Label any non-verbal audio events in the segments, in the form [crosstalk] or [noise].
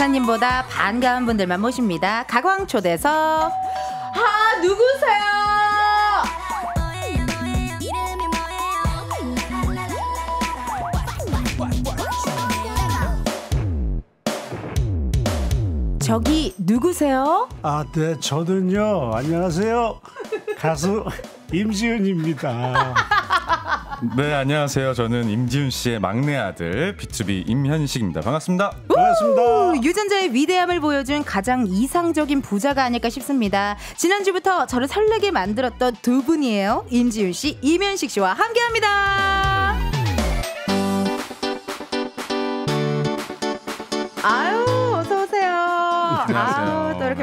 기사님보다 반가운 분들만 모십니다. 가광초대서 아 누구세요? 저기 누구세요? 아, 네, 저는요. 안녕하세요. 가수 임지은입니다. 네, 안녕하세요. 저는 임지훈 씨의 막내 아들 B2B 임현식입니다. 반갑습니다. 반갑습니다. 유전자의 위대함을 보여준 가장 이상적인 부자가 아닐까 싶습니다. 지난주부터 저를 설레게 만들었던 두 분이에요. 임지훈 씨, 임현식 씨와 함께합니다. 아유.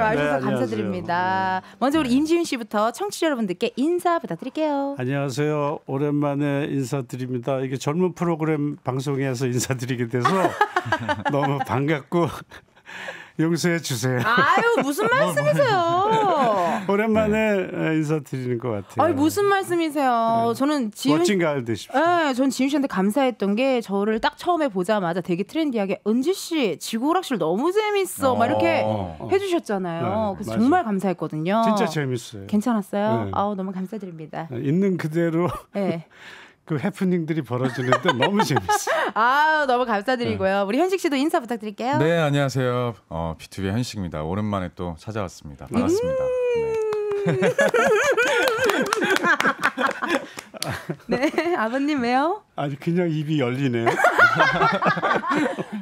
와주셔서 네, 감사드립니다. 네. 먼저 우리 임지윤 씨부터 청취자 여러분들께 인사 부탁드릴게요. 안녕하세요. 오랜만에 인사드립니다. 이게 젊은 프로그램 방송에서 인사드리게 돼서 [laughs] 너무 반갑고 용서해 주세요. 아유 무슨 [laughs] 뭐, 뭐. 말씀이세요? 오랜만에 네. 어, 인사드리는 것 같아요. 아니 무슨 말씀이세요? 네. 저는 지윤 멋진 가을 되십시오. 네, 전 지윤 씨한테 감사했던 게 저를 딱 처음에 보자마자 되게 트렌디하게 은지 씨 지구락실 너무 재밌어 막 이렇게 어. 해주셨잖아요. 네, 그래서 맞아 정말 감사했거든요. 진짜 재밌어요. 괜찮았어요? 네. 아우 너무 감사드립니다. 있는 그대로. 네. [laughs] 그 해프닝들이 벌어지는데 너무 재밌어. [laughs] 아 너무 감사드리고요. 네. 우리 현식 씨도 인사 부탁드릴게요. 네 안녕하세요. 어, B2B 현식입니다. 오랜만에 또 찾아왔습니다. 음. 반갑습니다. 음~ 네. [laughs] 네, 아버님 왜요? 아니 그냥 입이 열리네요.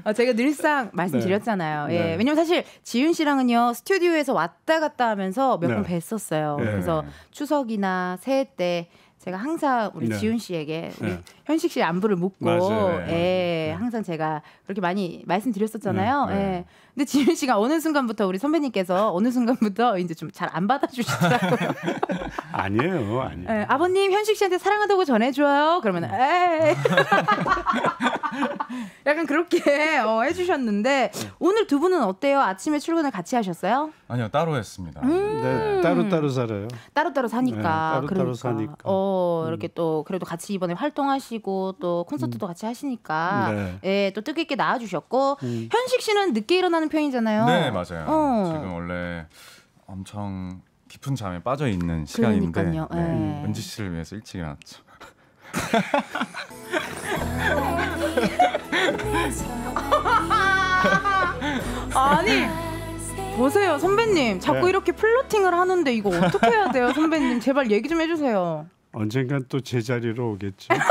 어, 제가 늘상 말씀드렸잖아요. 네. 예, 네. 왜냐면 사실 지윤 씨랑은요 스튜디오에서 왔다 갔다 하면서 몇번 네. 뵀었어요. 네. 그래서 추석이나 새해 때 제가 항상 우리 네. 지훈 씨에게 우리 네. 현식 씨 안부를 묻고 맞아요. 예, 네. 항상 제가 그렇게 많이 말씀드렸었잖아요. 네. 네. 예. 근데 지윤 씨가 어느 순간부터 우리 선배님께서 어느 순간부터 이제 좀 잘 안 받아주시더라고요. [laughs] 아니에요, 아니에요. 네, 아버님 현식 씨한테 사랑한다고 전해줘요. 그러면 에이. [laughs] 약간 그렇게 어, 해주셨는데 오늘 두 분은 어때요? 아침에 출근을 같이 하셨어요? 아니요, 따로 했습니다. 음~ 네, 따로 따로 살아요. 따로 따로 사니까. 네, 따로 그러니까. 따로 사니까. 어, 이렇게 음. 또 그래도 같이 이번에 활동하시고 또 콘서트도 음. 같이 하시니까 네. 예, 또 뜻깊게 나와주셨고 음. 현식 씨는 늦게 일어나는 좋하는 편이잖아요. 네, 맞아요. 어. 지금 원래 엄청 깊은 잠에 빠져 있는 시간인데 네. 네. 은지 씨를 위해서 일찍 일어났죠. [laughs] 아니 보세요 선배님 자꾸 네. 이렇게 플로팅을 하는데 이거 어떻게 해야 돼요 선배님 제발 얘기 좀 해주세요 언젠간 또 제자리로 오겠죠 [laughs]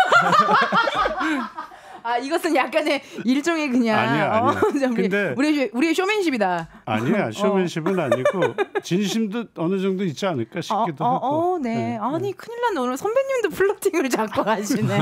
아 이것은 약간의 일종의 그냥 아니야, 어, 아니야. 어, [laughs] 우리, 근데 우리 우리의 쇼맨십이다. 아니야 [laughs] 어. 쇼맨십은 어. 아니고 진심도 어느 정도 있지 않을까 싶기도 어, 어 하고. 네. 네. 네. 아니 큰일 났네 오늘 선배님도 플러팅을 잡고 가시네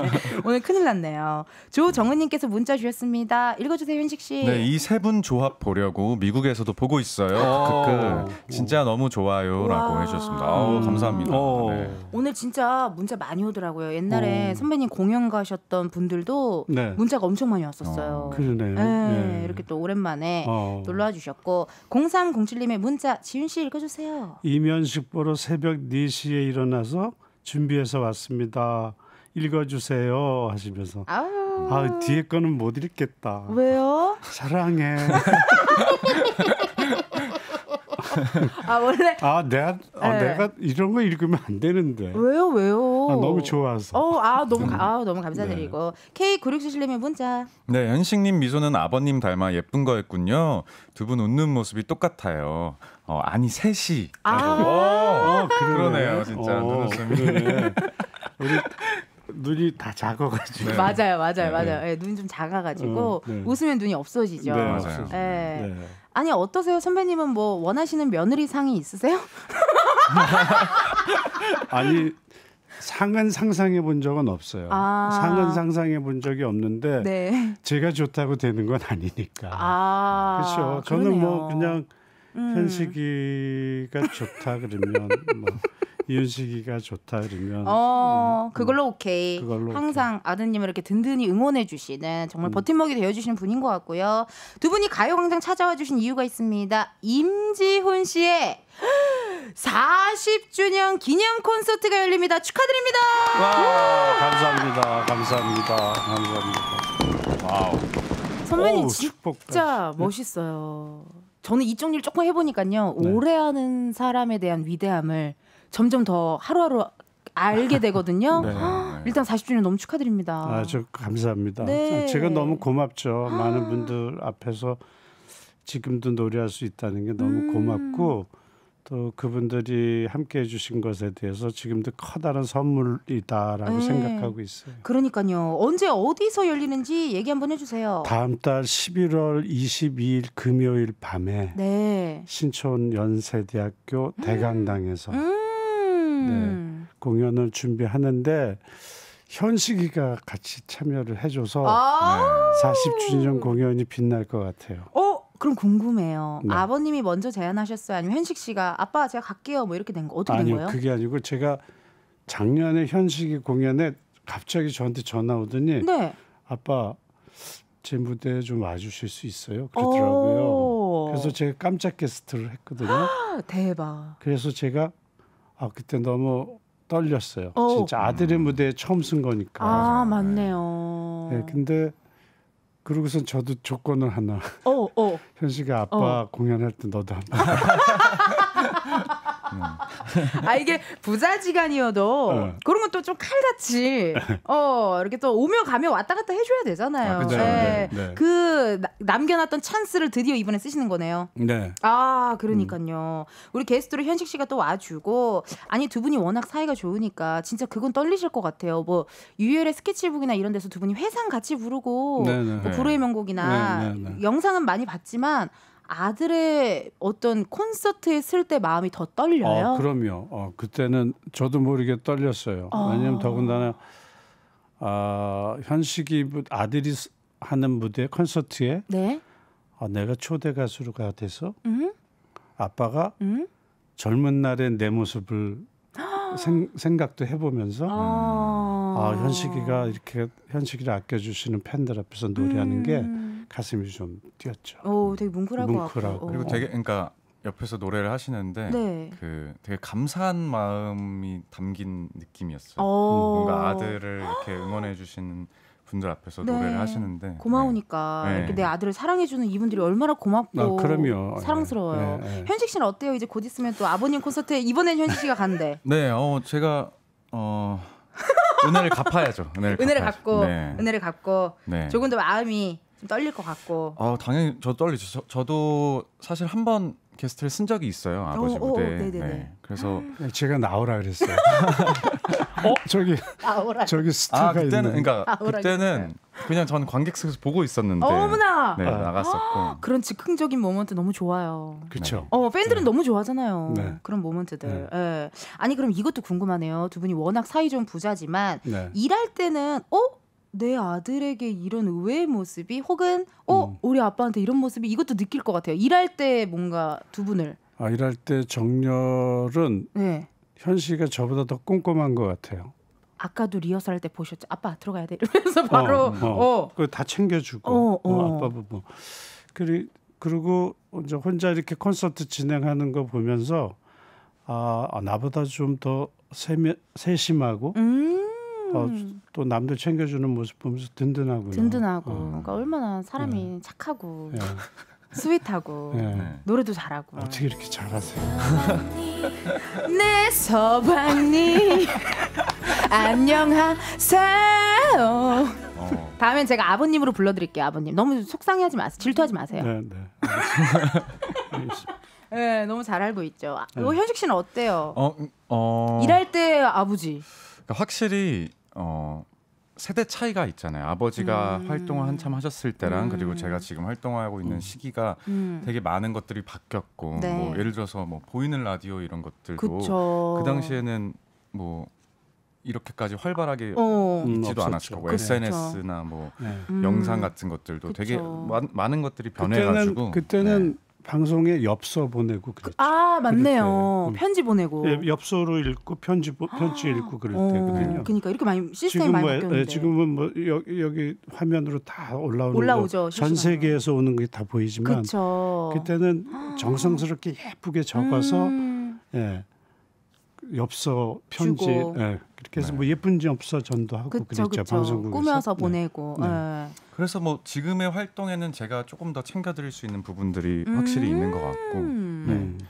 [laughs] 오늘 큰일 났네요. 조정은님께서 문자 주셨습니다. 읽어주세요 현식 씨. 네이 세 분 조합 보려고 미국에서도 보고 있어요. 그, 진짜 너무 좋아요라고 해주셨습니다. 아우, 음. 감사합니다. 네. 오늘 진짜 문자 많이 오더라고요. 옛날에 오. 선배님 공연 가셨던 분들도 네. 네. 문자가 엄청 많이 왔었어요. 어, 그러네요. 네, 네. 이렇게 또 오랜만에 어. 놀러와 주셨고 0307님의 문자 지윤 씨 읽어주세요. 이면식 보러 새벽 4시에 일어나서 준비해서 왔습니다. 읽어주세요 하시면서 아유. 아 뒤에 거는 못 읽겠다. 왜요? 사랑해. [laughs] [laughs] 아 원래 아 내가 아, 네. 내가 이런 거 읽으면 안 되는데. 왜요 왜요? 아, 너무 좋아서. 어아 너무 가, 음. 아 너무 감사드리고 네. K 9 6 7실님의 문자. 네 현식님 미소는 아버님 닮아 예쁜 거였군요. 두 분 웃는 모습이 똑같아요. 어 아니 셋이. 아 오, 어, 어, 그러네요 진짜 어, 웃음 우리 눈이 다 작아가지고 네. 맞아요 맞아요 네. 맞아요 네. 눈이 좀 작아가지고 음, 네. 웃으면 눈이 없어지죠 네, 맞아요. 예. 네. 아니 어떠세요 선배님은 뭐 원하시는 며느리 상이 있으세요? [laughs] 아니 상은 상상해 본 적은 없어요. 아~ 상은 상상해 본 적이 없는데 네. 제가 좋다고 되는 건 아니니까. 아~ 그렇죠. 저는 뭐 그러네요. 뭐 그냥 음. 현식이가 좋다 그러면 뭐 이윤식이가 좋다 그러면 어 음, 음. 그걸로 오케이 그걸로 항상 오케이. 아드님을 이렇게 든든히 응원해 주시는 정말 음. 버팀목이 되어 주시는 분인 것 같고요 두 분이 가요광장 찾아와 주신 이유가 있습니다 임지훈 씨의 40주년 기념 콘서트가 열립니다 축하드립니다 와, 감사합니다 감사합니다 감사합니다 와우 선배님 오, 진짜 축복까지. 네. 멋있어요. 저는 이쪽 일 조금 해보니까요. 네. 오래 하는 사람에 대한 위대함을 점점 더 하루하루 알게 되거든요. [laughs] 네, 일단 40주년 너무 축하드립니다. 아, 저 감사합니다. 네. 아, 제가 너무 고맙죠. 아. 많은 분들 앞에서 지금도 노래할 수 있다는 게 너무 음. 고맙고 또 그분들이 함께 해주신 것에 대해서 지금도 커다란 선물이다라고 네. 생각하고 있어요. 그러니까요. 언제 어디서 열리는지 얘기 한번 해주세요. 다음 달 11월 22일 금요일 밤에 네. 신촌 연세대학교 음. 대강당에서 음. 네, 공연을 준비하는데 현식이가 같이 참여를 해줘서 아~ 40주년 공연이 빛날 것 같아요. 어? 그럼 궁금해요. 네. 아버님이 먼저 제안하셨어요? 아니면 현식 씨가 아빠 제가 갈게요. 뭐 이렇게 된거 어떻게 아니요, 된 거예요? 그게 아니고 제가 작년에 현식이 공연에 갑자기 저한테 전화 오더니 네. 아빠 제 무대에 좀 와주실 수 있어요? 그러더라고요. 그래서 제가 깜짝 게스트를 했거든요. 아, 대박. 그래서 제가 아 그때 너무 떨렸어요. 오. 진짜 아들의 무대에 처음 쓴 거니까. 아 맞네요. 네, 근데 그러고선 저도 조건을 하나. 어, 어. [laughs] 현식아 아빠 어. 공연할 때 너도 한 번. [laughs] 음. [laughs] 아 이게 부자지간이어도 어. 그런 건 또 좀 칼같이 어 이렇게 또 오며 가며 왔다 갔다 해줘야 되잖아요. 아, 그쵸, 네. 네, 네. 그 남겨놨던 찬스를 드디어 이번에 쓰시는 거네요. 네. 아 그러니까요. 음. 우리 게스트로 현식 씨가 또 와주고 아니 두 분이 워낙 사이가 좋으니까 진짜 그건 떨리실 것 같아요. 뭐 유열의 스케치북이나 이런 데서 두 분이 회상 같이 부르고 네, 네, 뭐 불후의 명곡이나 영상은 많이 봤지만 아들의 어떤 콘서트에 쓸 때 마음이 더 떨려요? 어, 그럼요. 어, 그때는 저도 모르게 떨렸어요. 어. 아. 왜냐하면 더군다나 아, 현식이 아들이 하는 무대 콘서트에 네? 아, 내가 초대 가수가 로 돼서 음? 아빠가 음? 젊은 날의 내 모습을 생, 생각도 해보면서 아. 음, 아, 현식이가 이렇게 현식이를 아껴주시는 팬들 앞에서 노래하는 음. 게 가슴이 좀 뛰었죠. 오, 어, 음. 되게 뭉클하고, 뭉클하고. 그리고 어. 되게 그러니까 옆에서 노래를 하시는데 네. 그 되게 감사한 마음이 담긴 느낌이었어요. 어. 뭔가 아들을 이렇게 응원해 주시는 분들 앞에서 네. 노래를 하시는데 고마우니까 네. 네. 이렇게 내 아들을 사랑해주는 이분들이 얼마나 고맙고 아, 그럼요. 사랑스러워요. 네, 네. 현식 씨는 어때요? 이제 곧 있으면 또 아버님 콘서트에 이번엔 현식 씨가 간대. [laughs] 네, 어 제가 어 은혜를 갚아야죠. 은혜를, [laughs] 은혜를 갚고 네. 은혜를 갚고 조금 더 마음이 떨릴 것 같고. 아 당연히 저 떨리죠. 저, 도 사실 한 번 게스트를 쓴 적이 있어요 어, 아버지 오, 무대. 오, 네. 그래서 네, 제가 나오라 그랬어요. [laughs] 어 저기 나오라. 저기 스티가 아, 그때는 있는. 그러니까 그때는 그냥 전 관객석에서 보고 있었는데. 어머나. 네, 아. 나갔었고. 아, 그런 즉흥적인 모먼트 너무 좋아요. 그렇죠. 어, 팬들은 네. 너무 좋아하잖아요. 네. 그런 모먼트들. 네. 예. 아니 그럼 이것도 궁금하네요. 두 분이 워낙 사이 좋은 부자지만 네. 일할 때는 어내 아들에게 이런 의외의 모습이 혹은 어 음. 우리 아빠한테 이런 모습이 이것도 느낄 것 같아요. 일할 때 뭔가 두 분을 아 일할 때 정렬은 네. 현실이 저보다 더 꼼꼼한 것 같아요. 아까도 리허설 할 때 보셨죠? 아빠 들어가야 돼 이러면서 어, 바로 어, 어. 어. 그다 챙겨주고 어, 뭐, 어. 아빠 뭐 그리 그리고 이제 혼자 이렇게 콘서트 진행하는 거 보면서 아, 아 나보다 좀 더 세심하고 음. 어, 음. 또 남들 챙겨주는 모습 보면서 든든하고 든든하고 어. 그러니까 얼마나 사람이 예. 착하고 예. [laughs] 스윗하고 예. 노래도 잘하고 어떻게 이렇게 잘하세요? 내 [laughs] 서방님 [laughs] 안녕하세요. 어. 다음엔 제가 아버님으로 불러드릴게요. 아버님 너무 속상해하지 마세요. 질투하지 마세요. 네, 네. 네 너무 잘 알고 있죠. 아, 네. 어, 현식 씨는 어때요? 어, 음, 어... 일할 때 아버지. 그러니까 확실히 어 세대 차이가 있잖아요. 아버지가 음. 활동을 한참 하셨을 때랑 음. 그리고 제가 지금 활동하고 있는 음. 시기가 음. 되게 많은 것들이 바뀌었고 뭐 네. 뭐 예를 들어서 뭐 보이는 라디오 이런 것들도 그쵸. 그 당시에는 뭐 이렇게까지 활발하게 어. 음, 있지도 않았을 거고 그쵸. SNS나 뭐 네. 영상 음. 같은 것들도 그쵸. 되게 많은 것들이 변해가지고 그때는, 그때는 네. 방송에 엽서 보내고 그랬죠. 아 맞네요. 그랬 음. 편지 보내고. 예, 엽서로 읽고 편지 편지 아. 읽고 그랬대거든요. 어, 그러니까 이렇게 많이 시스템이 지금 많이 뭐, 지금은 뭐, 예, 뭐 여기, 여기 화면으로 다 올라오는 올라오죠. 전 세계에서 오는 게 다 보이지만 그쵸. 그때는 정성스럽게 예쁘게 적어서 음. 예, 엽서 편지 예, 이렇게 해서 네. 뭐 예쁜 지 없어 전도하고 그쵸, 랬죠 방송국에서 꾸며서 네. 보내고. 네. 네. 그래서 뭐 지금의 활동에는 제가 조금 더 챙겨드릴 수 있는 부분들이 음~ 확실히 있는 것 같고. 음. 네.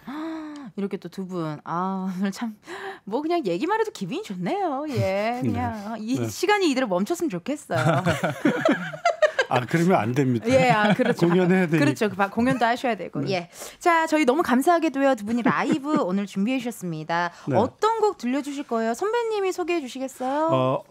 이렇게 또 두 분, 아, 오늘 참, 뭐 그냥 얘기만 해도 기분이 좋네요. 예, [laughs] 네. 그냥 이 시간이 이대로 멈췄으면 좋겠어요. [laughs] 아 그러면 안 됩니다. 예, 아, 그렇죠. 공연해야 되니까. 그렇죠. 그 공연도 하셔야 되고. 네. 예. 자, 저희 너무 감사하게도요 두 분이 라이브 [laughs] 오늘 준비해 주셨습니다. 네. 어떤 곡 들려주실 거예요? 선배님이 소개해 주시겠어요? 어,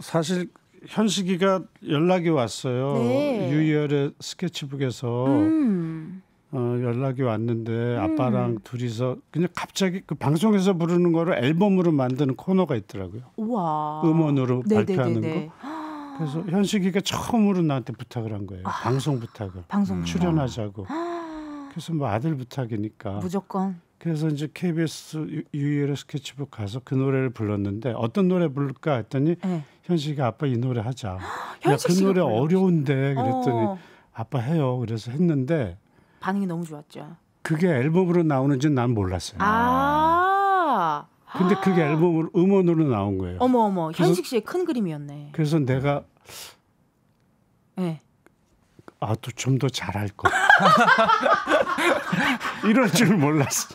사실 현식이가 연락이 왔어요. 네. 유희열의 스케치북에서 음. 어, 연락이 왔는데 음. 아빠랑 음. 둘이서 그냥 갑자기 그 방송에서 부르는 거를 앨범으로 만드는 코너가 있더라고요. 우와. 음원으로 네네네네. 발표하는 거. 그래서 현식이가 처음으로 나한테 부탁을 한 거예요. 아. 방송 부탁을. 방송 음. 출연하자고. 아. 그래서 뭐 아들 부탁이니까. 무조건. 그래서 이제 KBS 유일의 스케치북 가서 그 노래를 불렀는데 어떤 노래 부를까 했더니 네. 예. 현식이 아빠 이 노래 하자. 야 그 노래 어려운데 그랬더니 어. 아빠 해요. 그래서 했는데 반응이 너무 좋았죠. 그게 앨범으로 나오는지는 난 몰랐어요. 아. 근데 그게 아. 앨범으로 음원으로 나온 거예요. 어머 어머 현식 씨의 큰 그림이었네. 그래서 내가 네. 예. 아또 좀 더 잘할 거. [laughs] 이럴 줄 몰랐어.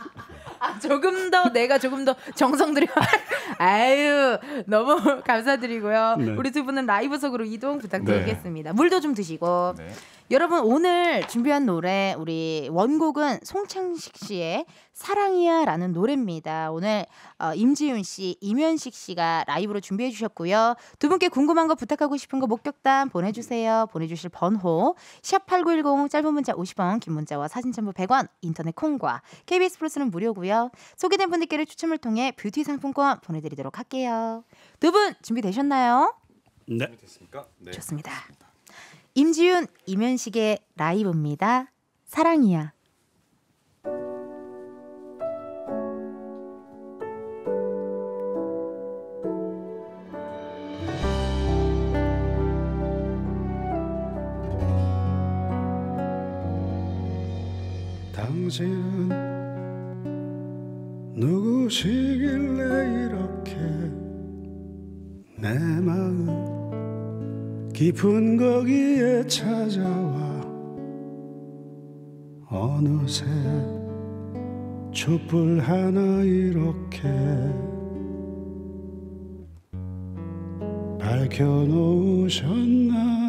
아, 조금 더 내가 조금 더 정성 들여. [laughs] 아유 너무 감사드리고요. 네. 우리 두 분은 라이브석으로 이동 네. 부탁드리겠습니다. 네. 물도 좀 드시고. 네. 여러분 오늘 준비한 노래 우리 원곡은 송창식 씨의 사랑이야라는 노래입니다. 오늘 어, 임지윤 씨, 임현식 씨가 라이브로 준비해 주셨고요. 두 분께 궁금한 거 부탁하고 싶은 거 목격담 보내주세요. 보내주실 번호 샵 #8910 짧은 문자 50원, 긴 문자와 사진 첨부 100원, 인터넷 콩과 KBS 플러스는 무료고요. 소개된 분들께는 추첨을 통해 뷰티 상품권 보내드리도록 할게요. 두 분 준비되셨나요? 네. 됐습니까? 네. 좋습니다. 임지윤, 이면식의 라이브입니다. 사랑이야. 당신은 누구시길래 이렇게 내 마음 깊은 거기에 찾아와 어느새 촛불 하나 이렇게 밝혀놓으셨나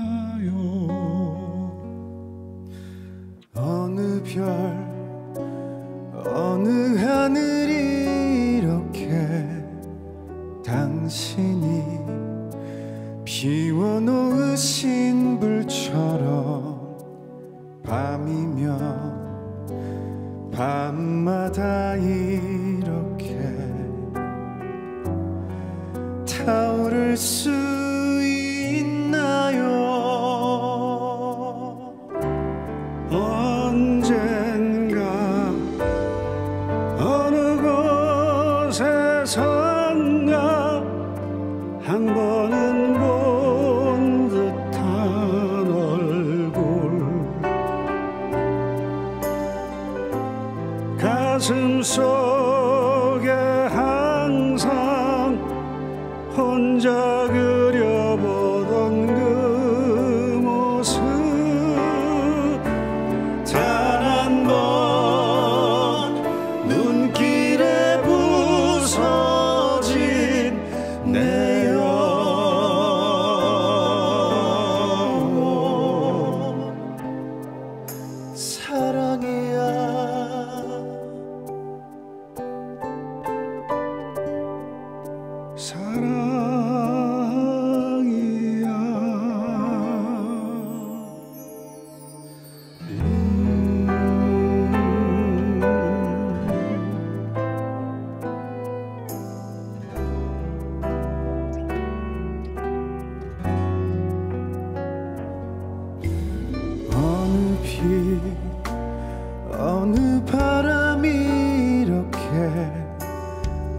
어느 바람이 이렇게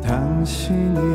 당신이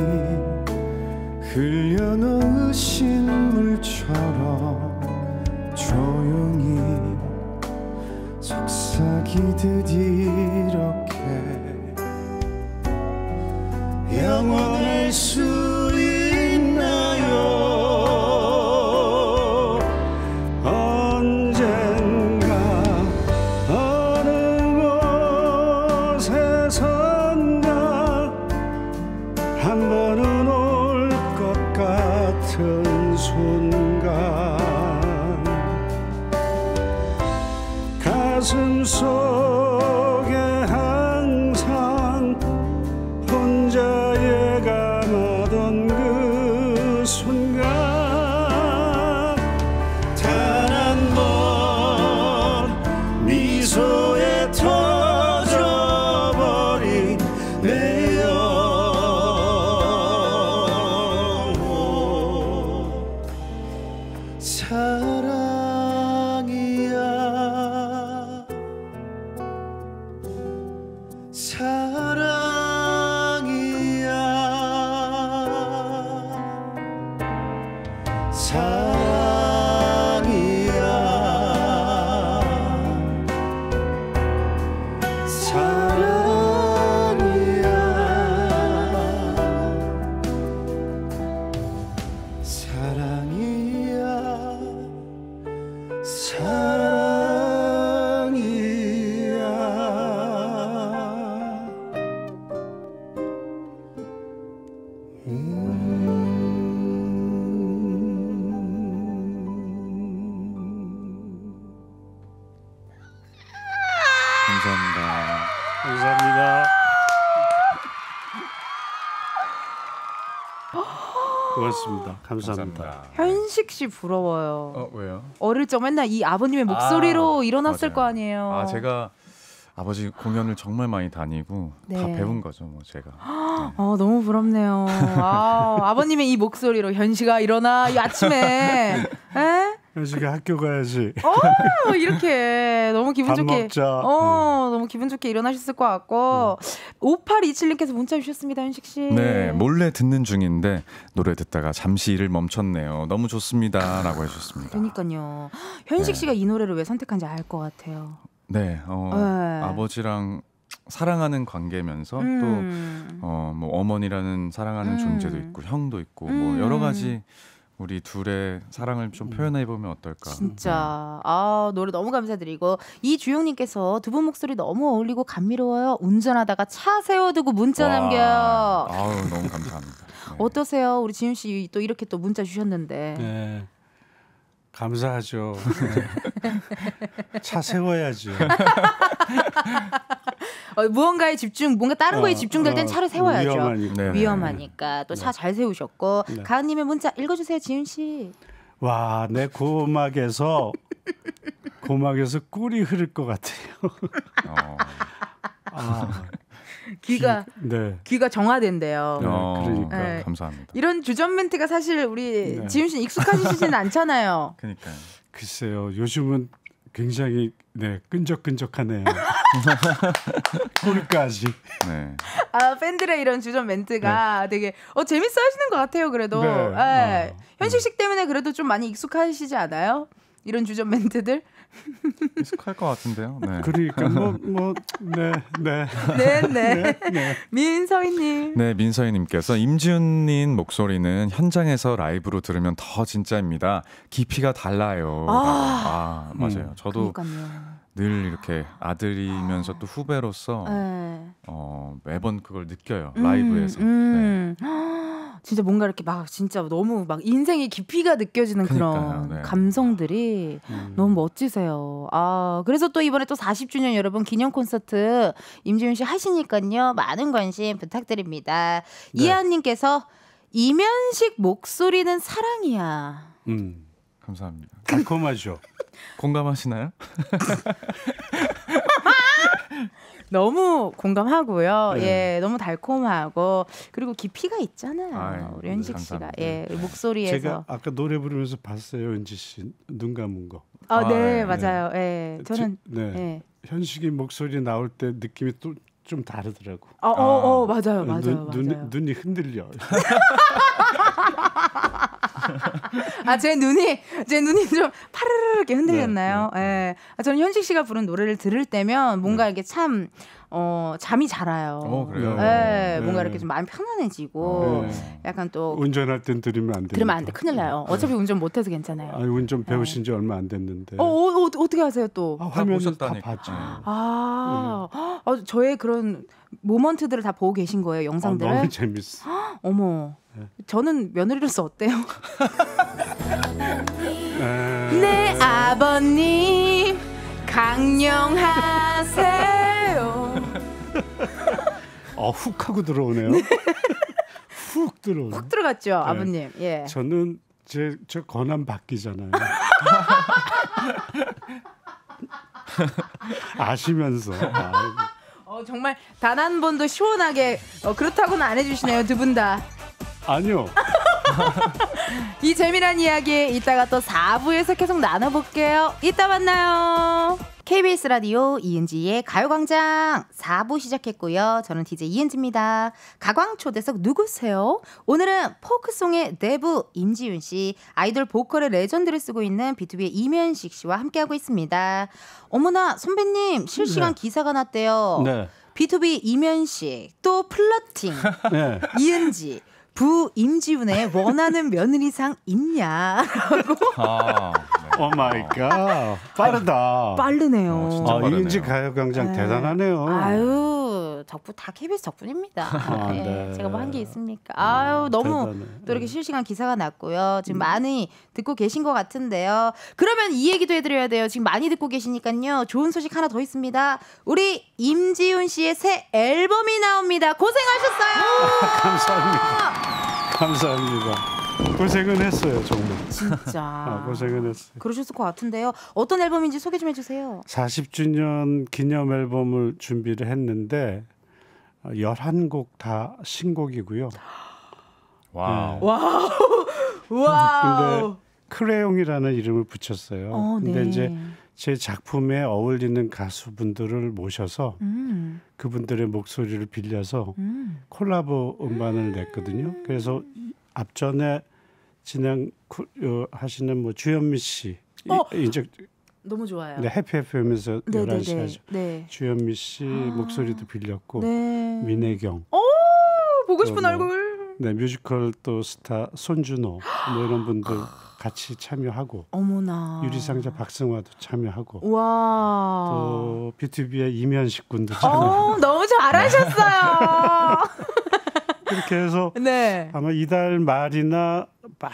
감사합니다. 감사합니다. 현식 씨 부러워요. 어, 왜요? 어릴 적 맨날 이 아버님의 아, 목소리로 아, 일어났을 맞아요. 거 아니에요. 아, 제가 아버지 공연을 정말 많이 다니고 네. 다 배운 거죠, 뭐 제가. 아, [gasps] 네. 아 너무 부럽네요. 아, 아버님의 이 목소리로 현식아 일어나 이 아침에 [laughs] 강현씨가 학교 가야지. 어, 이렇게 너무 기분 좋게. 먹자. 어, 음. 너무 기분 좋게 일어나셨을 것 같고. 음. 5827님께서 문자 주셨습니다, 현식 씨. 네, 몰래 듣는 중인데 노래 듣다가 잠시 일을 멈췄네요. 너무 좋습니다라고 해 주셨습니다. 그러니까요. 현식 네. 씨가 이 노래를 왜 선택한지 알 것 같아요. 네, 어, 네. 아버지랑 사랑하는 관계면서 음. 또어뭐 어머니라는 사랑하는 음. 존재도 있고 형도 있고 뭐 음. 뭐 여러 가지 우리 둘의 사랑을 좀 음. 표현해 보면 어떨까. 진짜 음. 아 노래 너무 감사드리고 이 주영님께서 두 분 목소리 너무 어울리고 감미로워요. 운전하다가 차 세워두고 문자 와. 남겨요. 아 너무 감사합니다. 네. 어떠세요, 우리 지윤 씨 또 이렇게 또 문자 주셨는데. 네. 감사하죠. 네. 차 세워야죠. 어, 무언가에 집중, 뭔가 다른 어, 거에 집중될 땐 어, 차를 세워야죠. 위험하니까. 위험하니까. 또차잘 네. 세우셨고. 네. 가은님의 문자 읽어주세요, 지윤 씨. 와, 내 고막에서 고막에서 꿀이 흐를 것 같아요. 어. 아. 귀가 네. 귀가 정화된대요. 어, 네, 그러니까 네. 감사합니다. 이런 주전 멘트가 사실 우리 네. 지윤 씨익숙하시는 않잖아요. [laughs] 그러니까 글쎄요. 요즘은 굉장히 네 끈적끈적하네요. 꿀까지. [laughs] 네. 아 팬들의 이런 주전 멘트가 네. 되게 어 재밌어 하시는 것 같아요. 그래도 네. 네. 어. 현실식 때문에 그래도 좀 많이 익숙하시지 않아요? 이런 주전 멘트들? 익숙할 것 같은데요. 네. 그러니까 뭐뭐네네네네 네. 네, 네. 네, 네. 민서희님. 네 민서희님께서 임지훈님 목소리는 현장에서 라이브로 들으면 더 진짜입니다. 깊이가 달라요. 아, 아 맞아요. 음. 저도 그러니까요. 늘 이렇게 아들이면서 아. 또 후배로서 네. 어, 매번 그걸 느껴요 음, 라이브에서. 음, 음. 진짜 뭔가 이렇게 막 진짜 너무 막 인생의 깊이가 느껴지는 그러니까요, 그런 네. 감성들이 음. 너무 멋지세요. 아 그래서 또 이번에 또 40주년 여러분 기념 콘서트 임지윤 씨 하시니까요 많은 관심 부탁드립니다. 네. 이하님께서 이면식 목소리는 사랑이야. 음 감사합니다. 달콤하죠. [laughs] 공감하시나요? [laughs] 너무 공감하고요. 예. 예, 너무 달콤하고 그리고 깊이가 있잖아요. 아유, 우리 현식 씨가 예, 네. 목소리에서 제가 아까 노래 부르면서 봤어요, 은지 씨 눈 감은 거. 아, 네, 아 네, 예. 맞아요. 예, 저는 저, 네. 예. 현식이 목소리 나올 때 느낌이 또 좀 다르더라고. 아, 어, 어, 맞아요, 맞아요, 눈, 맞아요. 눈, 눈이 흔들려. [laughs] 아, 제 눈이, 제 눈이 좀 파르르 이렇게 흔들렸나요? 예. 네, 네. 네. 예. 아, 저는 현식 씨가 부른 노래를 들을 때면 뭔가 네. 이게 참, 어, 잠이 잘 와요. 어, 그래요? 예. 네, 뭔가 이렇게 좀 마음 편안해지고, 아, 네. 약간 또. 운전할 땐 들으면 안 돼. 들으면 안 돼. 큰일 나요. 어차피 운전 못해서 괜찮아요. 아, 운전 배우신 지 얼마 안 됐는데. 어, 어, 어 떻게 하세요 또? 아, 화면 다 봤죠. 아, 아, 저의 그런 모먼트들을 다 보고 계신 거예요, 영상들을. 아, 너무 재밌어. 어머. 저는 며느리로서 어때요? [laughs] 네 아버님 강령하세요. 어, 훅 하고 들어오네요. 네. 훅 들어오. 훅 들어갔죠, 네. 아버님. 예. 저는 제 저 권한 바뀌잖아요. [laughs] 아시면서. 아. 어, 정말 단 한 번도 시원하게 어, 그렇다고는 안 해주시네요, 두 분 다. 아니요. [laughs] 이 재미난 이야기 이따가 또 4부에서 계속 나눠볼게요. 이따 만나요. KBS 라디오 이은지의 가요광장 4부 시작했고요. 저는 DJ 이은지입니다. 가광 초대석 누구세요? 오늘은 포크송의 내부 임지윤 씨, 아이돌 보컬의 레전드를 쓰고 있는 B2B의 이면식 씨와 함께하고 있습니다. 어머나 선배님 실시간 네. 기사가 났대요. 네. B2B 이면식 또 플러팅 [laughs] 네. 이은지 부 임지훈의 원하는 며느리상 있냐라고. 아, 네. 오 어 마이 갓. 빠르다. 빠르네요. 아, 진짜 아, 이은지 가요광장 네. 대단하네요. 아유, 적분 다 KBS 적분입니다. 아, 네. 네. 제가 뭐 한 게 있습니까? 아유, 아, 너무 대단해. 또 이렇게 네. 실시간 기사가 났고요. 지금 음. 많이 듣고 계신 것 같은데요. 그러면 이 얘기도 해드려야 돼요. 지금 많이 듣고 계시니까요. 좋은 소식 하나 더 있습니다. 우리 임지훈 씨의 새 앨범이 나옵니다. 고생하셨어요. [laughs] 감사합니다. 감사합니다. 고생은 했어요, 정말. 진짜. 아, 고생은 했어요. 그러셨을 것 같은데요. 어떤 앨범인지 소개 좀 해주세요. 40주년 기념 앨범을 준비를 했는데 11곡 다 신곡이고요. [gasps] 와 네. 와와 근데 크레용이라는 이름을 붙였어요. 어, 근데 네. 이제 제 작품에 어울리는 가수분들을 모셔서 음. 그분들의 목소리를 빌려서 음. 콜라보 음반을 냈거든요. 음. 그래서 앞전에 진행 어, 하시는 뭐 주현미 씨 어! 이제 너무 좋아요. 네, 해피 FM에서 11시 하죠. 네. 주현미 씨 아~ 목소리도 빌렸고 네. 민혜경. 오, 어, 보고 싶은 뭐, 얼굴. 네, 뮤지컬 또 스타 손준호 뭐 이런 분들 아. 같이 참여하고 어머나. 유리상자 박승화도 참여하고 와. 또 뷰티비의 이면식 군도 참여. 어, 너무 잘하셨어요. [laughs] 그렇게 해서 [laughs] 네. 아마 이달 말이나 말,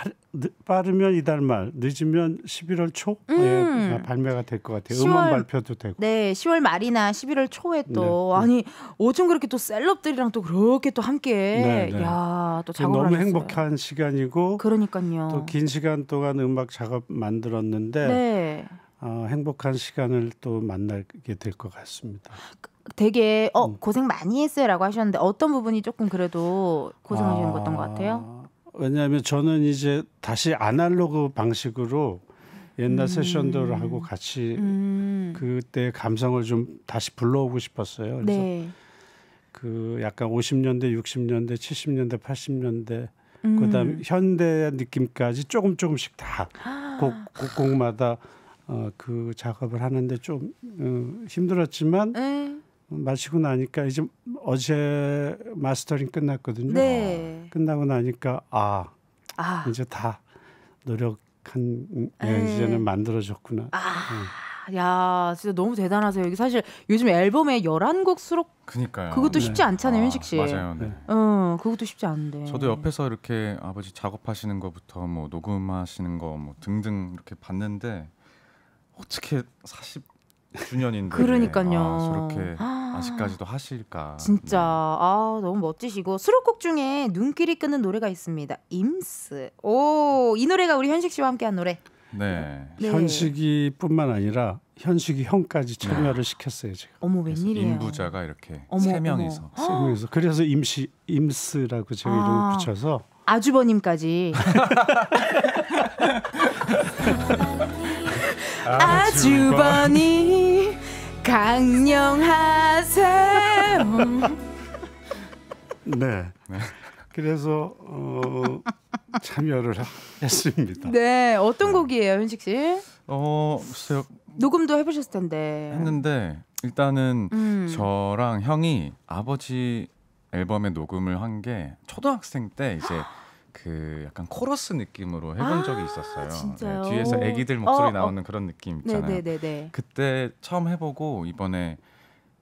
빠르면 이달 말, 늦으면 11월 초에 음. 예, 아, 발매가 될 것 같아요. 10월, 음원 발표도 되고. 네, 10월 말이나 11월 초에 네. 또 네. 아니 오쩜 그렇게 또 셀럽들이랑 또 그렇게 또 함께 네, 네. 야또 작업을 너무 하셨어요. 행복한 시간이고. 그러니까요. 또 긴 시간 동안 음악 작업 만들었는데. 네. 어, 행복한 시간을 또 만나게 될 것 같습니다. 되게 어 음. 고생 많이 했어요라고 하셨는데 어떤 부분이 조금 그래도 고생하시는 것던 아, 것 같아요? 왜냐하면 저는 이제 다시 아날로그 방식으로 옛날 음. 세션들을 하고 같이 음. 그때 감성을 좀 다시 불러오고 싶었어요. 그래서 네. 그 약간 50년대, 60년대, 70년대, 80년대 음. 그다음 현대 느낌까지 조금 조금씩 다 곡, 곡곡마다 어, 그 작업을 하는데 좀 어, 힘들었지만 네. 마시고 나니까 이제 어제 마스터링 끝났거든요. 네. 끝나고 나니까 아, 아. 이제 다 노력한 예, 네. 이제는 만들어졌구나. 아. 예. 야, 진짜 너무 대단하세요. 여기 사실 요즘 앨범에 열한 곡 수록 그니까요. 그것도 네. 쉽지 않잖아요, 아, 현식 씨. 맞아요. 네. 어, 그것도 쉽지 않은데. 저도 옆에서 이렇게 아버지 작업하시는 것부터뭐 녹음하시는 거 뭐 등등 이렇게 봤는데 어떻게 40주년인데 그러니까요. 아, 저렇게 아직까지도 하실까? 진짜 네. 아 너무 멋지시고 수록곡 중에 눈길이 끄는 노래가 있습니다. 임스. 오 이 노래가 우리 현식 씨와 함께한 노래. 네. 네. 현식이뿐만 아니라 현식이 형까지 네. 참여를 네. 시켰어요 제가. 어머 웬일이에요? 인부자가 이렇게 어머, 세 명이서. 어머. 세 명이서. 그래서 임시 임스라고 제 아. 이름 붙여서 아주버님까지. [laughs] 아주버니 강령하세요. 네. 네. 그래서 어, 참여를 했습니다. 네, 어떤 네. 곡이에요, 현식 씨? 어, 글쎄요. 녹음도 해보셨을 텐데. 했는데 일단은 음. 저랑 형이 아버지 앨범에 녹음을 한 게 초등학생 때 이제 그 약간 코러스 느낌으로 해본 아~ 적이 있었어요. 네, 뒤에서 아기들 어, 목소리 어, 나오는 어. 그런 느낌 있잖아요. 네네네네. 그때 처음 해보고 이번에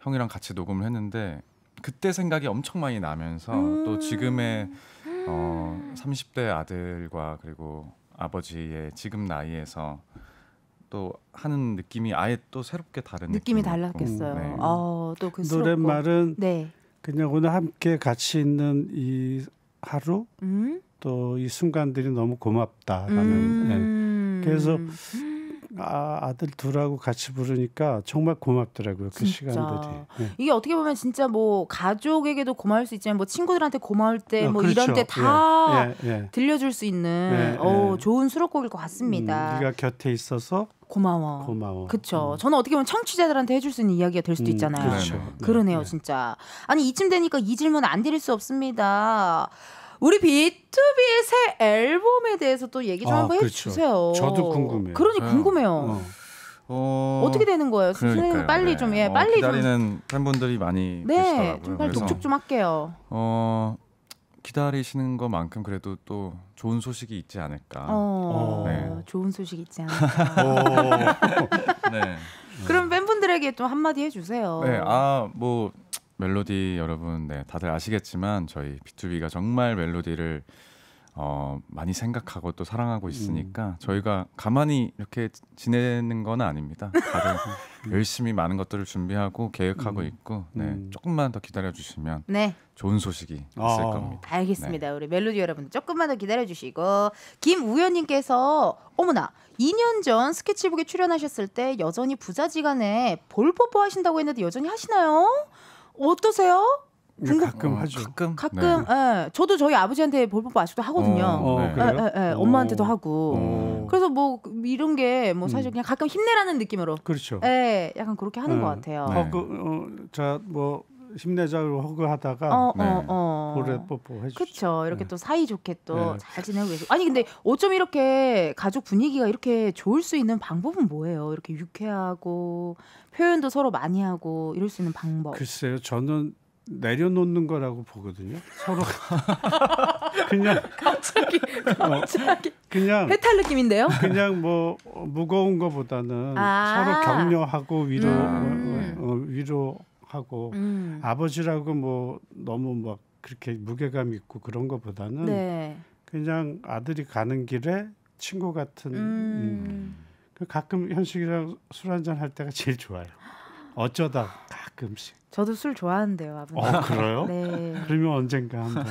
형이랑 같이 녹음을 했는데 그때 생각이 엄청 많이 나면서 음~ 또 지금의 어, 30대 아들과 그리고 아버지의 지금 나이에서 또 하는 느낌이 아예 또 새롭게 다른 느낌이 달랐겠어요. 네. 어, 아, 또그 노랫말은 네. 그냥 오늘 함께 같이 있는 이 하루 음? 또이 순간들이 너무 고맙다라는. 예. 음. 예. 그래서 음. 아, 아들 둘하고 같이 부르니까 정말 고맙더라고요 그 진짜. 시간들이 예. 이게 어떻게 보면 진짜 뭐 가족에게도 고마울 수 있지만 뭐 친구들한테 고마울 때뭐 어, 뭐 그렇죠. 이런 때다 예. 예, 예, 들려줄 수 있는 예, 어, 좋은 수록곡일 것 같습니다 음, 네가 곁에 있어서 고마워 고마워 그쵸 음. 저는 어떻게 보면 청취자들한테 해줄 수 있는 이야기가 될 수도 음, 있잖아요 음, 그렇죠. 네, 그러네요 네. 진짜 아니 이쯤 되니까 이 질문 안 드릴 수 없습니다 우리 비투비의 새 앨범에 대해서 또 얘기 좀 아, 한번 그렇죠. 해주세요. 저도 궁금해요. 그러니 아, 궁금해요. 어... 어 떻게 되는 거예요? 선생님 빨리 네. 좀 예, 네. 어, 빨리 기다리는 좀... 팬분들이 많이 네, 계시더라고요. 좀 빨리 독촉 좀 할게요. 어 기다리시는 것만큼 그래도 또 좋은 소식이 있지 않을까. 어, 어. 네. 좋은 소식이 있지 않을까. [laughs] 네. 그럼 팬분들에게 또 한마디 해주세요. 네, 아뭐 멜로디 여러분, 네, 다들 아시겠지만 저희 B2B가 정말 멜로디를 어, 많이 생각하고 또 사랑하고 음. 있으니까 음. 저희가 가만히 이렇게 지내는 건 아닙니다. 다들 [laughs] 열심히 많은 것들을 준비하고 계획하고 음. 있고 네, 음. 조금만 더 기다려 주시면 네. 좋은 소식이 있을 아. 겁니다. 네. 알겠습니다. 네. 우리 멜로디 여러분 조금만 더 기다려 주시고 김우현님께서 어머나 2년 전 스케치북에 출연하셨을 때 여전히 부자지간에 볼뽀뽀 하신다고 했는데 여전히 하시나요? 어떠세요? 예, 가끔 어, 하죠. 가끔. 가끔. 네. 예. 저도 저희 아버지한테 볼뽀뽀 아직도 하거든요. 어, 어, 그 예, 예, 예. 엄마한테도 하고. 오. 그래서 뭐 이런 게 뭐 사실 음. 그냥 가끔 힘내라는 느낌으로. 그렇죠. 예. 약간 그렇게 하는 네. 것 같아요. 네. 어, 그, 어, 자, 뭐 심내적으로 허그하다가 어, 어, 네. 어, 어. 볼에 뽀뽀해 주죠. 그렇죠. 이렇게 네. 또 사이좋게 또잘 네. 지내고 계시고. 아니 근데 어쩜 이렇게 가족 분위기가 이렇게 좋을 수 있는 방법은 뭐예요? 이렇게 유쾌하고 표현도 서로 많이 하고 이럴 수 있는 방법. 글쎄요. 저는 내려놓는 거라고 보거든요. 서로 [laughs] 그냥 갑자기 어, 갑자기 그냥 해탈 느낌인데요. 그냥 뭐 어, 무거운 거보다는 아~ 서로 격려하고 위로 음. 어, 어, 위로 하고 음. 아버지라고 뭐 너무 막 그렇게 무게감 있고 그런 것보다는 네. 그냥 아들이 가는 길에 친구 같은 음. 음. 그 가끔 현식이랑 술 한잔 할 때가 제일 좋아요. 어쩌다 가끔씩. 저도 술좋아하는요 아버님. 어, 그래요? 네. 그러면 언젠가 한번. [laughs]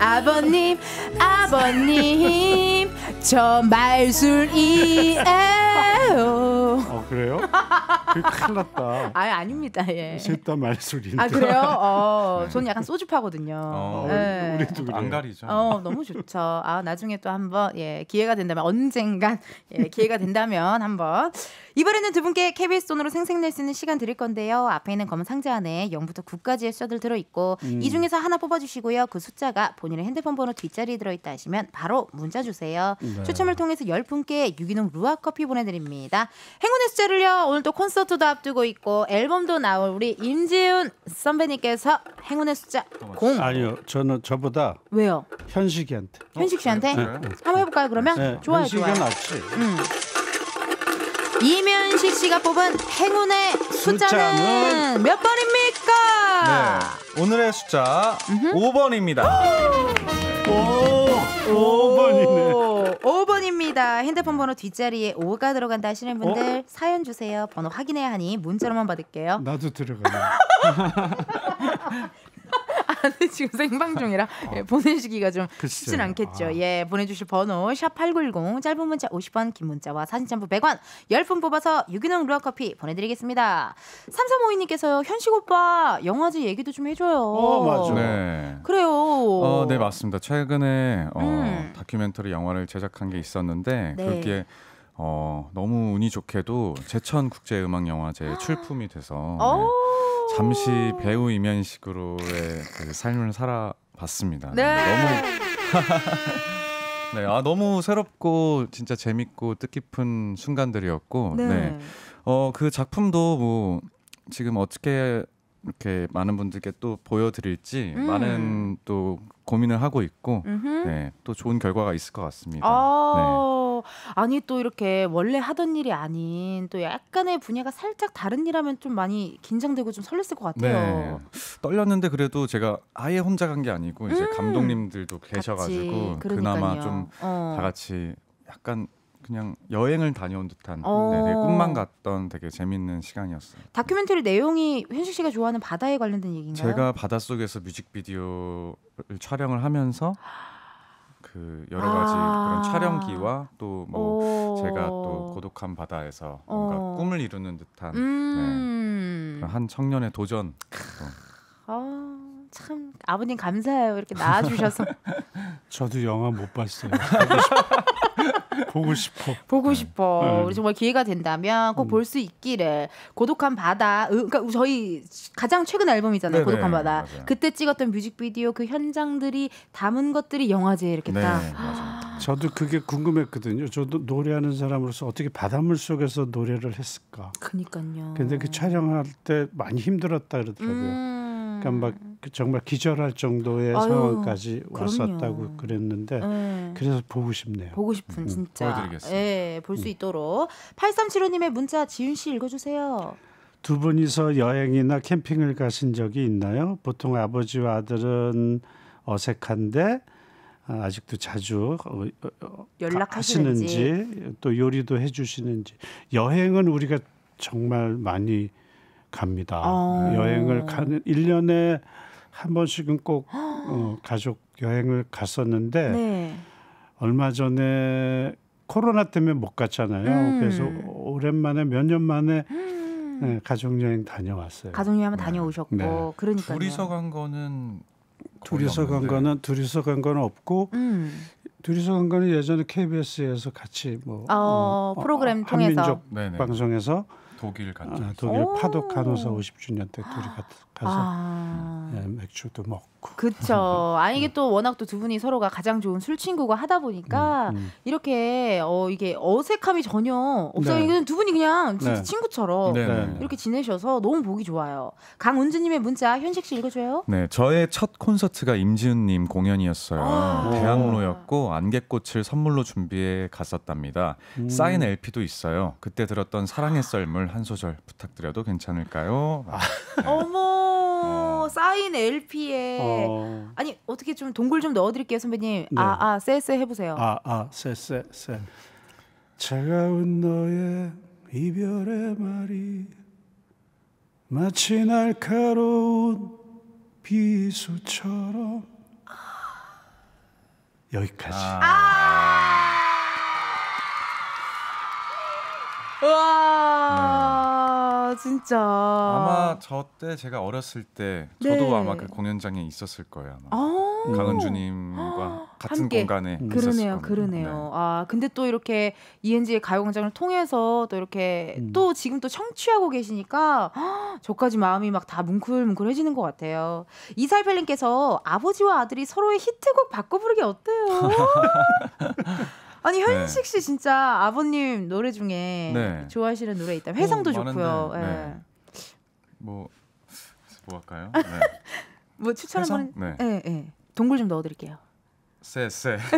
아버님, 아버님, 저 말술이에요. 그래요? 그 큰일 났다. [laughs] 아 아닙니다. 예. 셋다 말소리인데. 아 그래요? [laughs] 어, 네. 저는 약간 소주파거든요. 어, 네. 우리도 그래요. 안 가리죠. 어, 너무 좋죠. 아 나중에 또 한번 예 기회가 된다면 언젠간 예 기회가 된다면 한번 이번에는 두 분께 KBS 돈으로 생생낼 수 있는 시간 드릴 건데요. 앞에 있는 검은 상자 안에 0부터 9까지의 숫자들 들어있고 음. 이 중에서 하나 뽑아주시고요. 그 숫자가 본인의 핸드폰 번호 뒷자리에 들어있다 하시면 바로 문자 주세요. 네. 추첨을 통해서 10분께 유기농 루아 커피 보내드립니다. 행운의 숫자를요. 오늘 또 콘서트도 앞두고 있고 앨범도 나올 우리 임지훈 선배님께서 행운의 숫자 0. 아니요. 저는 저보다 왜요? 현식이한테. 현식 씨한테? 어? 네. 한번 해볼까요 그러면? 네. 좋아요. 현식이 좋아요. 낫지. 음. 이면식 씨가 뽑은 행운의 숫자는, 숫자는 몇 번입니까? 네. 오늘의 숫자 음흠. 5번입니다. 오, 5번이네. 5번입니다. 핸드폰 번호 뒷자리에 5가 들어간다 하시는 어? 분들 어? 사연 주세요. 번호 확인해야 하니 문자로만 받을게요. 나도 들어가요. [laughs] [laughs] 지금 생방 중이라 어. 예, 보내시기가좀 글쎄요. 쉽진 않겠죠. 아. 예, 보내주실 번호 샵8910 짧은 문자 50원 긴 문자와 사진 첨부 100원 10분 뽑아서 유기농 루아 커피 보내드리겠습니다. 3352님께서요. 현식 오빠 영화제 얘기도 좀 해줘요. 어, 맞아. 네. 그래요. 어, 네 맞습니다. 최근에 어, 음. 다큐멘터리 영화를 제작한 게 있었는데 네. 그기에 어, 너무 운이 좋게도 제천 국제 음악 영화제 에 아. 출품이 돼서 네, 잠시 배우 이면식으로의 그 삶을 살아봤습니다. 네. 너무 [laughs] 네, 아 너무 새롭고 진짜 재밌고 뜻깊은 순간들이었고 네. 네. 어, 그 작품도 뭐 지금 어떻게 이렇게 많은 분들께 또 보여드릴지 음. 많은 또 고민을 하고 있고 네, 또 좋은 결과가 있을 것 같습니다. 아~ 네. 아니 또 이렇게 원래 하던 일이 아닌 또 약간의 분야가 살짝 다른 일하면 좀 많이 긴장되고 좀 설렜을 것 같아요. 네. 떨렸는데 그래도 제가 아예 혼자 간 게 아니고 이제 음~ 감독님들도 계셔가지고 그 그나마 좀다 어. 같이 약간 그냥 여행을 다녀온 듯한 어. 네, 네, 꿈만 같던 되게 재밌는 시간이었어요. 다큐멘터리 내용이 현식 씨가 좋아하는 바다에 관련된 얘기인가요? 제가 바다 속에서 뮤직비디오를 촬영을 하면서 그 여러 가지 아~ 그런 촬영기와 또 뭐 제가 또 고독한 바다에서 뭔가 어. 꿈을 이루는 듯한 네, 음~ 네, 한 청년의 도전. 아, 참 아버님 감사해요 이렇게 낳아주셔서. [laughs] 저도 영화 못 봤어요. [laughs] [laughs] 보고 싶어. 보고 싶어. 네. 네. 우리 정말 기회가 된다면 꼭 볼수 음. 있기를. 고독한 바다. 그러니까 저희 가장 최근 앨범이잖아요. 네네. 고독한 바다. 맞아요. 그때 찍었던 뮤직비디오 그 현장들이 담은 것들이 영화제에 이렇게 네, 딱. [gasps] 저도 그게 궁금했거든요. 저도 노래하는 사람으로서 어떻게 바닷물 속에서 노래를 했을까. 그니까요. 근데 그 촬영할 때 많이 힘들었다 그러더라고요. 음. 그러니까 막그 정말 기절할 정도의 아유, 상황까지 왔었다고 그랬는데 네. 그래서 보고 싶네요. 보고 싶은 음. 진짜. 보여드리겠습니다. 예, 볼수 음. 있도록 8375님의 문자 지윤 씨 읽어주세요. 두 분이서 여행이나 캠핑을 가신 적이 있나요? 보통 아버지와 아들은 어색한데 아, 아직도 자주 어, 어, 어, 연락하시는지 또 요리도 해주시는지 여행은 우리가 정말 많이 갑니다. 아~ 여행을 가는 1년에 한 번씩은 꼭 [gasps] 어, 가족 여행을 갔었는데 네. 얼마 전에 코로나 때문에 못 갔잖아요. 음. 그래서 오랜만에 몇 년 만에 음. 네, 가족 여행 다녀왔어요. 가족 여행 네. 다녀오셨고 네. 그러니까 둘이서 간 거는 둘이서 간 거는 둘이서 간 거는 없고 음. 둘이서 간 거는 예전에 KBS에서 같이 뭐 어, 어, 프로그램 어, 통해서 한민족 네네. 방송에서 독일 갔죠. 아, 독일 파독 간호사 50주년 때 둘이 갔, 가서 아. 네, 맥주도 먹고. 그렇죠. [laughs] 아니 이게 네. 또 워낙 또두 분이 서로가 가장 좋은 술 친구가 하다 보니까 음, 음. 이렇게 어 이게 어색함이 전혀 없어요. 네. 두 분이 그냥 네. 진짜 네. 친구처럼 네. 이렇게 지내셔서 너무 보기 좋아요. 강은주님의 문자 현식 씨 읽어줘요. 네, 저의 첫 콘서트가 임지훈님 공연이었어요. 아. 대학로였고 안개꽃을 선물로 준비해 갔었답니다. 음. 사인 LP도 있어요. 그때 들었던 사랑의 썰물 한 소절 부탁드려도 괜찮을까요? 아. 어머. 그래서 쌓인 LP에 어. 아니 어떻게 좀 동굴 좀 넣어드릴게요 선배님. 네. 아아 쎄쎄 해보세요. 아아 쎄쎄 쎄. 차가운 너의 이별의 말이 마치 날카로운 비수처럼 여기까지. 아. 아! 네. 와. 아, 진짜. 아마 저 때 제가 어렸을 때 저도 네. 아마 그 공연장에 있었을 거예요. 아마. 아. 강은주님과 아, 같은 함께. 공간에 음. 그러네요, 그러네요. 네. 아 근데 또 이렇게 ENG의 가요광장을 통해서 또 이렇게 음. 또 지금 또 청취하고 계시니까 허, [gasps] 저까지 마음이 막 다 뭉클뭉클해지는 것 같아요. 이살팔님께서 아버지와 아들이 서로의 히트곡 바꿔 부르기 어때요? [laughs] 아니 네. 현식 씨 진짜 아버님 노래 중에 네. 좋아하시는 노래 있다면 해상도 오, 좋고요. 네. 뭐뭐 예. 뭐 할까요? 네. [laughs] 뭐 추천 한번. 네. 네, 네. 동굴 좀 넣어드릴게요. 쎄 쎄. [laughs]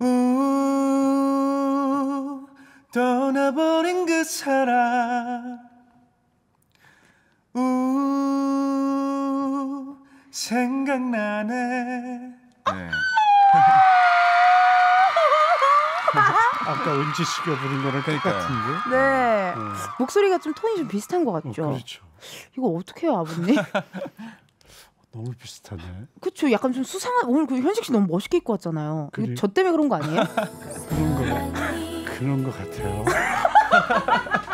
우 떠나버린 그 사람 우 생각나네. 아! 네. 아까 은지 씨가 부른 거랑 네. 똑같은데. 네. 네. 목소리가 좀 톤이 좀 비슷한 것 같죠. 어, 그렇죠. 이거 어떻게 해요, 아버님? [laughs] 너무 비슷하네. 그렇죠. 약간 좀 수상한 오늘 그 현식 씨 너무 멋있게 입고 왔잖아요. 그래? 저 때문에 그런 거 아니에요? 그런 [laughs] 거 그런 거 같아요. [laughs]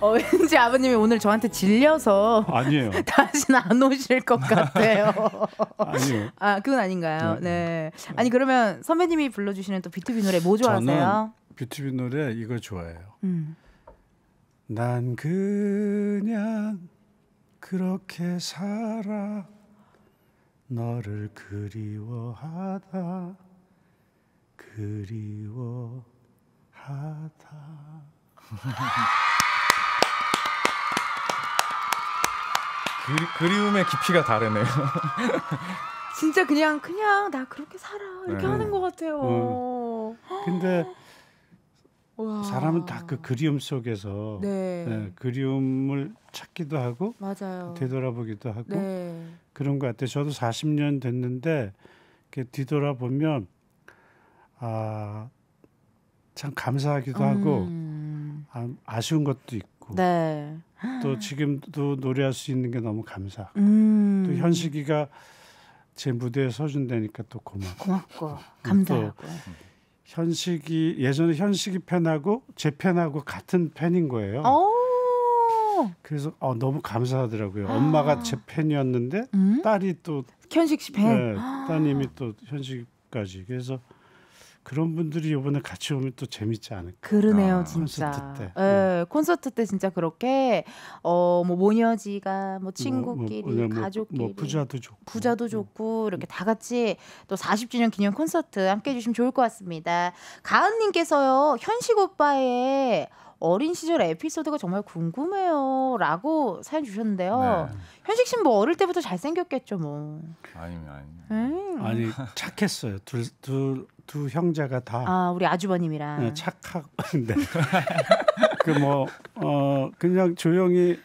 어, 왠지 아버님이 오늘 저한테 질려서 아니에요. [laughs] 다시는 안 오실 것 같아요. 아니요. 아 그건 아닌가요? 네, 네. 네. 아니 그러면 선배님이 불러주시는 또 비투비 노래 뭐 좋아하세요? 비투비 노래 이거 좋아해요. 음. 난 그냥 그렇게 살아 너를 그리워하다 그리워하다 그리, 움의 깊이가 다르네요. [laughs] 진짜 그냥 그냥 나 그렇게 살아 이렇게 네. 하는 것 같아요. 어. 근데 사람은 다 그 그리움 속에서 네. 네, 그리움을 찾기도 하고 맞아요. 되돌아보기도 하고 네. 그런 것 같아요. 저도 40년 됐는데 이렇게 뒤돌아보면 아참 감사하기도 음. 하고 아, 쉬운 것도 있고 네. 또 지금도 노래할 수 있는 게 너무 감사하고 음. 또 현식이가 제 무대에 서준다니까 또 고맙고 고맙고 음, 감사하고 현식이 예전에 현식이 팬하고 제 팬하고 같은 팬인 거예요. 오. 그래서 어, 너무 감사하더라고요. 아. 엄마가 제 팬이었는데 음? 딸이 또 현식 씨 팬. 네, 따님이 아. 또 현식까지 그래서 그런 분들이 이번에 같이 오면 또 재밌지 않을까. 그러네요, 아, 진짜. 콘서트 때. 네, 콘서트 때 진짜 그렇게 어 뭐 모녀지가 뭐, 뭐 친구끼리, 뭐, 뭐, 뭐, 가족끼리, 뭐 부자도 좋고, 부자도 음. 좋고 이렇게 다 같이 또 40주년 기념 콘서트 함께 해주시면 좋을 것 같습니다. 가은님께서요 현식 오빠의 어린 시절 에피소드가 정말 궁금해요. 라고 사연 주셨는데요. 네. 현식 씨는 뭐 어릴 때부터 잘생겼겠죠, 뭐. 아니면 아니 음. 아니, 착했어요. 둘, 둘, 두 형제가 다. 아, 우리 아주버님이랑. 네, 착하고. [laughs] 네. 그뭐 어, 그냥 조용히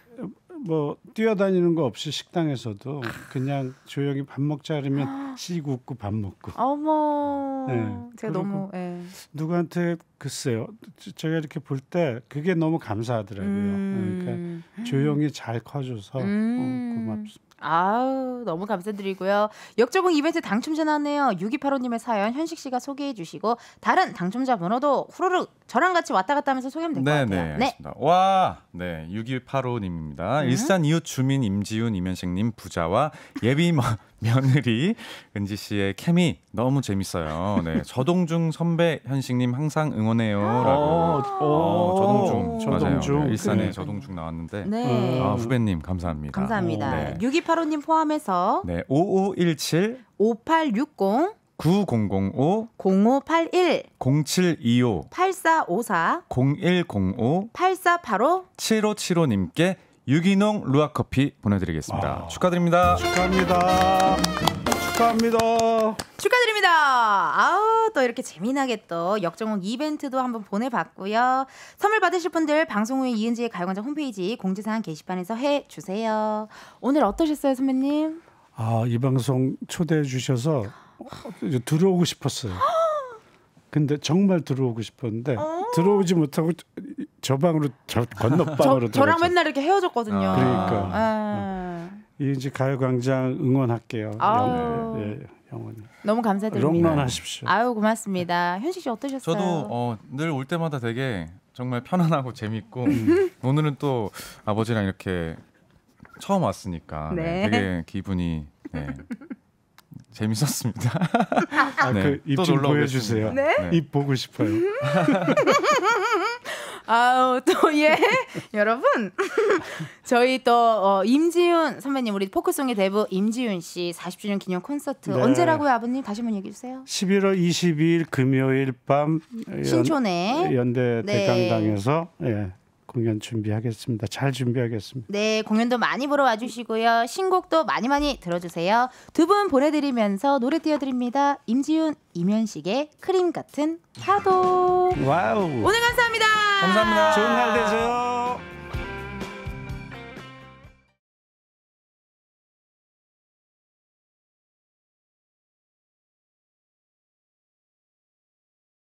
뭐 뛰어다니는 거 없이 식당에서도 그냥 조용히 밥 먹자 그러면 [gasps] 씩 웃고 밥 먹고. 어머. 네. 제가 너무 네. 누구한테 글쎄요. 제가 이렇게 볼 때 그게 너무 감사하더라고요. 예, 그러니까 음. 그러니까 조용히 잘 커줘서 음. 어, 고맙습니다. 아우, 너무 감사드리고요. 역조공 이벤트 당첨자 나네요 6285님의 사연 현식 씨가 소개해 주시고 다른 당첨자 번호도 후루룩 저랑 같이 왔다 갔다 하면서 소개하면 될 것 같아요. 네네. 네. 네, 네. 와, 네. 6285님입니다. 음. 일산 이웃 주민 임지훈, 이면식님 부자와 예비 [laughs] 며느리 은지 씨의 케미 너무 재밌어요. 네, 저동중 선배 현식님 항상 응원해요라고. 어, 어, 어, 저동중, 저동중 맞아요. 네, 일산에 그래. 저동중 나왔는데 네. 아, 후배님 감사합니다. 감사합니다. 네. 사로님 포함해서 네, 5517 5860 9005 0581 0725 8454 0105 8485 7575님께 유기농 루아커피 보내드리겠습니다. 아, 축하드립니다. 축하합니다. 축하합니다. 축하드립니다. 아우 또 이렇게 재미나게 또 역정옥 이벤트도 한번 보내봤고요. 선물 받으실 분들 방송 후에 이은지의 가요광장 홈페이지 공지사항 게시판에서 해 주세요. 오늘 어떠셨어요, 선배님? 아이 방송 초대해 주셔서 들어오고 싶었어요. 근데 정말 들어오고 싶었는데 어. 들어오지 못하고 저 방으로 저 건너방으로 저, 저랑 맨날 이렇게 헤어졌거든요. 아. 그러니까. 아. 이은지 가요광장 응원할게요. 아우. 예, 영원히. 너무 감사드립니다. 롱런하십시오. 아유 고맙습니다. 현식 씨 어떠셨어요? 저도 어, 늘올 때마다 되게 정말 편안하고 재밌고 음. 오늘은 또 아버지랑 이렇게 처음 왔으니까 네. 되게 기분이 네, 재밌었습니다. [laughs] 아, 네. 그 입좀 보여주세요. 네? 입 보고 싶어요. [laughs] 아우 또예 [laughs] 여러분 저희 또 어, 임지윤 선배님 우리 포크송의 대부 임지윤 씨 40주년 기념 콘서트 네. 언제라고요 아버님 다시 한번 얘기해 주세요. 11월 22일 금요일 밤 신촌에 연, 대 네. 대강당에서 네. 예. 공연 준비하겠습니다. 잘 준비하겠습니다. 네, 공연도 많이 보러 와주시고요. 신곡도 많이 많이 들어주세요. 두 분 보내드리면서 노래 띄워드립니다. 임지훈, 이면식의 크림 같은 파도. 와우. 오늘 감사합니다. 감사합니다. 좋은 날 되세요.